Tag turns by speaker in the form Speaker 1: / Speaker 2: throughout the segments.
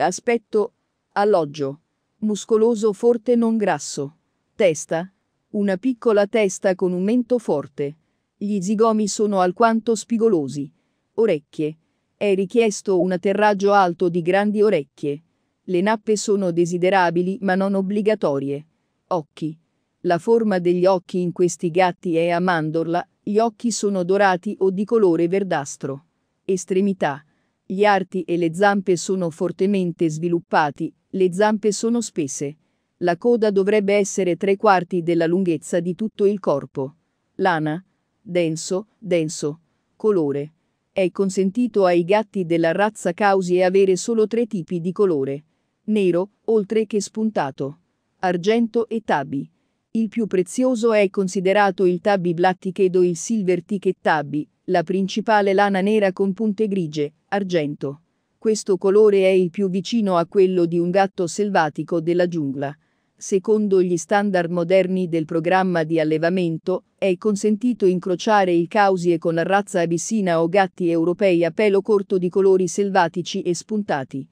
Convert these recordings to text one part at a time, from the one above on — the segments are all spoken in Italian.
Speaker 1: Aspetto, alloggio, muscoloso forte non grasso. Testa, una piccola testa con un mento forte. Gli zigomi sono alquanto spigolosi. Orecchie, è richiesto un atterraggio alto di grandi orecchie. Le nappe sono desiderabili ma non obbligatorie. Occhi. La forma degli occhi in questi gatti è a mandorla, gli occhi sono dorati o di colore verdastro. Estremità. Gli arti e le zampe sono fortemente sviluppati, le zampe sono spesse. La coda dovrebbe essere tre quarti della lunghezza di tutto il corpo. Lana. Denso, denso. Colore. È consentito ai gatti della razza causi avere solo tre tipi di colore. Nero, oltre che spuntato. Argento e tabi. Il più prezioso è considerato il tabby black ticket o il silver ticket tabby, la principale lana nera con punte grigie, argento. Questo colore è il più vicino a quello di un gatto selvatico della giungla. Secondo gli standard moderni del programma di allevamento, è consentito incrociare il causie con la razza abissina o gatti europei a pelo corto di colori selvatici e spuntati.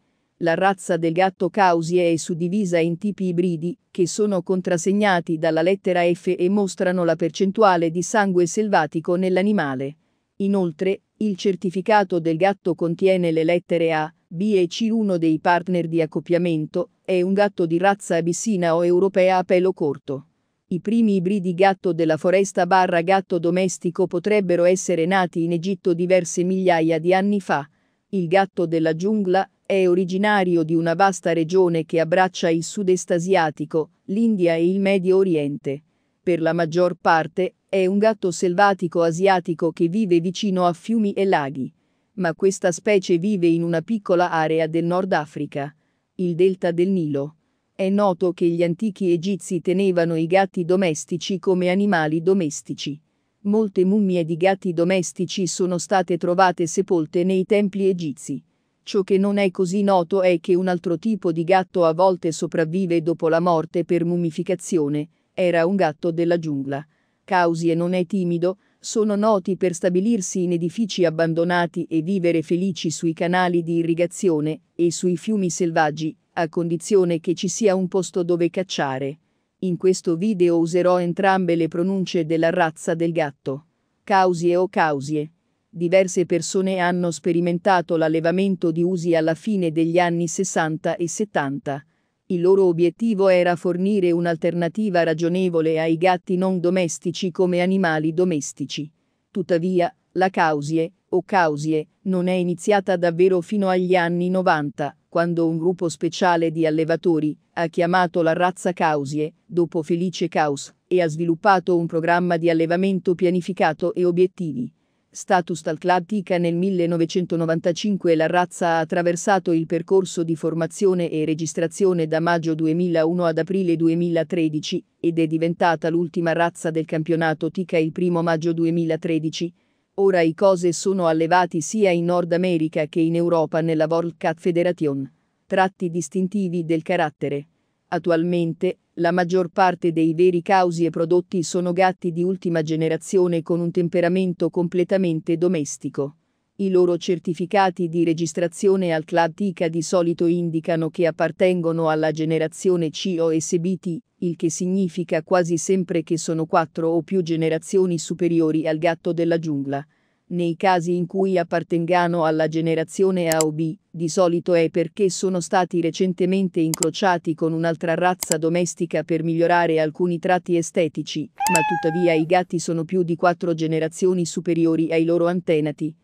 Speaker 1: La razza del gatto causie è suddivisa in tipi ibridi, che sono contrassegnati dalla lettera F e mostrano la percentuale di sangue selvatico nell'animale. Inoltre, il certificato del gatto contiene le lettere A, B e C. Uno dei partner di accoppiamento è un gatto di razza abissina o europea a pelo corto. I primi ibridi gatto della foresta barra gatto domestico potrebbero essere nati in Egitto diverse migliaia di anni fa. Il gatto della giungla è originario di una vasta regione che abbraccia il sud-est asiatico, l'India e il Medio Oriente. Per la maggior parte è un gatto selvatico asiatico che vive vicino a fiumi e laghi. Ma questa specie vive in una piccola area del Nord Africa, il delta del Nilo. È noto che gli antichi egizi tenevano i gatti domestici come animali domestici. Molte mummie di gatti domestici sono state trovate sepolte nei templi egizi. Ciò che non è così noto è che un altro tipo di gatto a volte sopravvive dopo la morte per mumificazione, era un gatto della giungla. Causie non è timido, sono noti per stabilirsi in edifici abbandonati e vivere felici sui canali di irrigazione e sui fiumi selvaggi, a condizione che ci sia un posto dove cacciare. In questo video userò entrambe le pronunce della razza del gatto. Causie o causie diverse persone hanno sperimentato l'allevamento di usi alla fine degli anni 60 e 70. Il loro obiettivo era fornire un'alternativa ragionevole ai gatti non domestici come animali domestici. Tuttavia, la causie, o causie, non è iniziata davvero fino agli anni 90, quando un gruppo speciale di allevatori ha chiamato la razza causie, dopo Felice Caus, e ha sviluppato un programma di allevamento pianificato e obiettivi. Status dal club Tica nel 1995 la razza ha attraversato il percorso di formazione e registrazione da maggio 2001 ad aprile 2013 ed è diventata l'ultima razza del campionato Tica il 1 maggio 2013. Ora i cose sono allevati sia in Nord America che in Europa nella World Cup Federation. Tratti distintivi del carattere. Attualmente, la maggior parte dei veri causi e prodotti sono gatti di ultima generazione con un temperamento completamente domestico. I loro certificati di registrazione al club TICA di solito indicano che appartengono alla generazione C o SBT, il che significa quasi sempre che sono quattro o più generazioni superiori al gatto della giungla. Nei casi in cui appartengano alla generazione A o B, di solito è perché sono stati recentemente incrociati con un'altra razza domestica per migliorare alcuni tratti estetici, ma tuttavia i gatti sono più di quattro generazioni superiori ai loro antenati.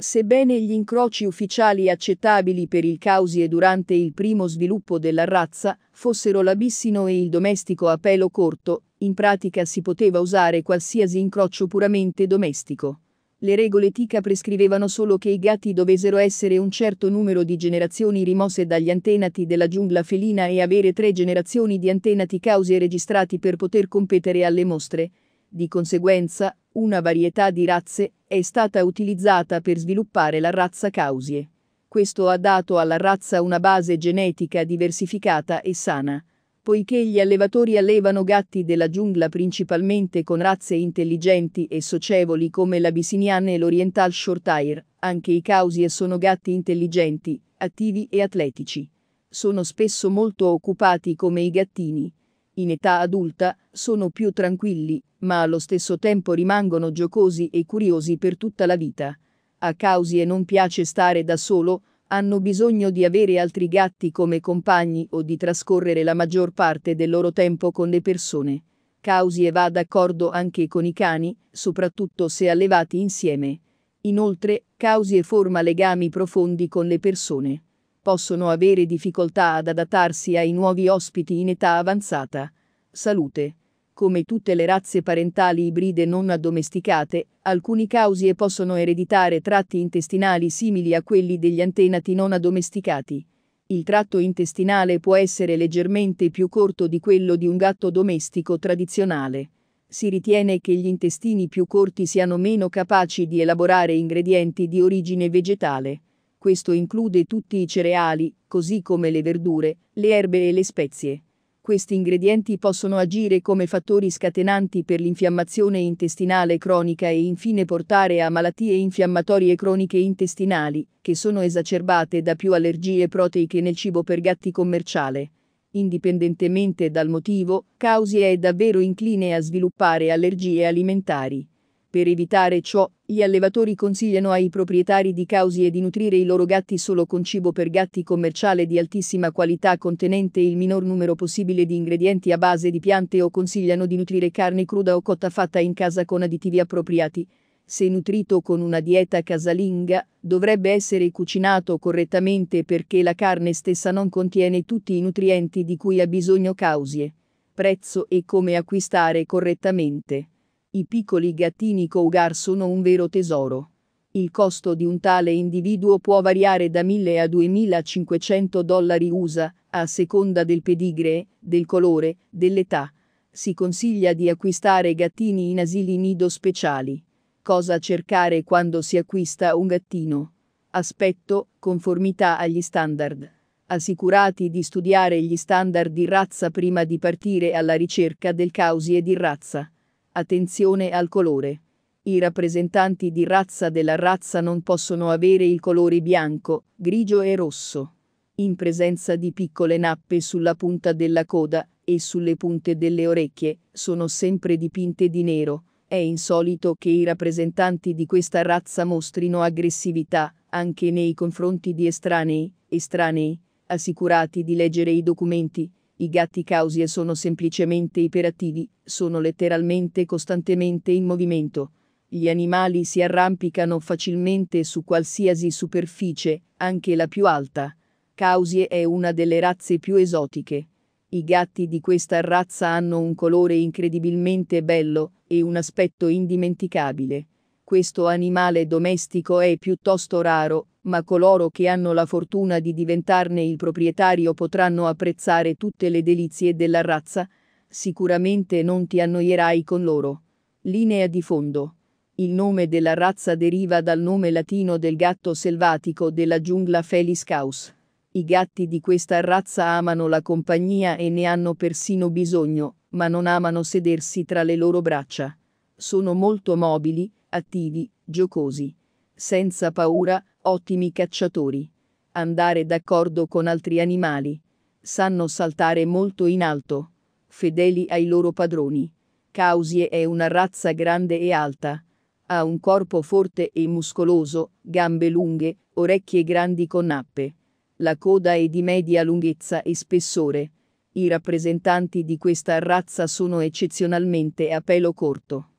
Speaker 1: Sebbene gli incroci ufficiali accettabili per il causi e durante il primo sviluppo della razza fossero l'abissino e il domestico a pelo corto, in pratica si poteva usare qualsiasi incrocio puramente domestico. Le regole TICA prescrivevano solo che i gatti dovessero essere un certo numero di generazioni rimosse dagli antenati della giungla felina e avere tre generazioni di antenati causi e registrati per poter competere alle mostre. Di conseguenza, una varietà di razze è stata utilizzata per sviluppare la razza causie. Questo ha dato alla razza una base genetica diversificata e sana poiché gli allevatori allevano gatti della giungla principalmente con razze intelligenti e socievoli come l'abissiniana e l'oriental shortire, anche i causie sono gatti intelligenti, attivi e atletici. Sono spesso molto occupati come i gattini. In età adulta, sono più tranquilli, ma allo stesso tempo rimangono giocosi e curiosi per tutta la vita. A causi e non piace stare da solo, hanno bisogno di avere altri gatti come compagni o di trascorrere la maggior parte del loro tempo con le persone. Causie va d'accordo anche con i cani, soprattutto se allevati insieme. Inoltre, Causi forma legami profondi con le persone. Possono avere difficoltà ad adattarsi ai nuovi ospiti in età avanzata. Salute come tutte le razze parentali ibride non addomesticate, alcuni causi possono ereditare tratti intestinali simili a quelli degli antenati non addomesticati. Il tratto intestinale può essere leggermente più corto di quello di un gatto domestico tradizionale. Si ritiene che gli intestini più corti siano meno capaci di elaborare ingredienti di origine vegetale. Questo include tutti i cereali, così come le verdure, le erbe e le spezie. Questi ingredienti possono agire come fattori scatenanti per l'infiammazione intestinale cronica e infine portare a malattie infiammatorie croniche intestinali, che sono esacerbate da più allergie proteiche nel cibo per gatti commerciale indipendentemente dal motivo, Causi è davvero incline a sviluppare allergie alimentari. Per evitare ciò, gli allevatori consigliano ai proprietari di causie di nutrire i loro gatti solo con cibo per gatti commerciale di altissima qualità contenente il minor numero possibile di ingredienti a base di piante o consigliano di nutrire carne cruda o cotta fatta in casa con additivi appropriati. Se nutrito con una dieta casalinga, dovrebbe essere cucinato correttamente perché la carne stessa non contiene tutti i nutrienti di cui ha bisogno causie. Prezzo e come acquistare correttamente. I piccoli gattini cougar sono un vero tesoro. Il costo di un tale individuo può variare da 1000 a 2500 dollari USA, a seconda del pedigree, del colore, dell'età. Si consiglia di acquistare gattini in asili nido speciali. Cosa cercare quando si acquista un gattino? Aspetto, conformità agli standard. Assicurati di studiare gli standard di razza prima di partire alla ricerca del causi e di razza. Attenzione al colore. I rappresentanti di razza della razza non possono avere i colori bianco, grigio e rosso. In presenza di piccole nappe sulla punta della coda e sulle punte delle orecchie, sono sempre dipinte di nero. È insolito che i rappresentanti di questa razza mostrino aggressività anche nei confronti di estranei, estranei, assicurati di leggere i documenti, i gatti causie sono semplicemente iperattivi, sono letteralmente costantemente in movimento. Gli animali si arrampicano facilmente su qualsiasi superficie, anche la più alta. Causie è una delle razze più esotiche. I gatti di questa razza hanno un colore incredibilmente bello e un aspetto indimenticabile. Questo animale domestico è piuttosto raro ma coloro che hanno la fortuna di diventarne il proprietario potranno apprezzare tutte le delizie della razza, sicuramente non ti annoierai con loro. Linea di fondo. Il nome della razza deriva dal nome latino del gatto selvatico della giungla Felis caus. I gatti di questa razza amano la compagnia e ne hanno persino bisogno, ma non amano sedersi tra le loro braccia. Sono molto mobili, attivi, giocosi. Senza paura, ottimi cacciatori, andare d'accordo con altri animali, sanno saltare molto in alto, fedeli ai loro padroni. Causie è una razza grande e alta, ha un corpo forte e muscoloso, gambe lunghe, orecchie grandi con nappe. La coda è di media lunghezza e spessore. I rappresentanti di questa razza sono eccezionalmente a pelo corto.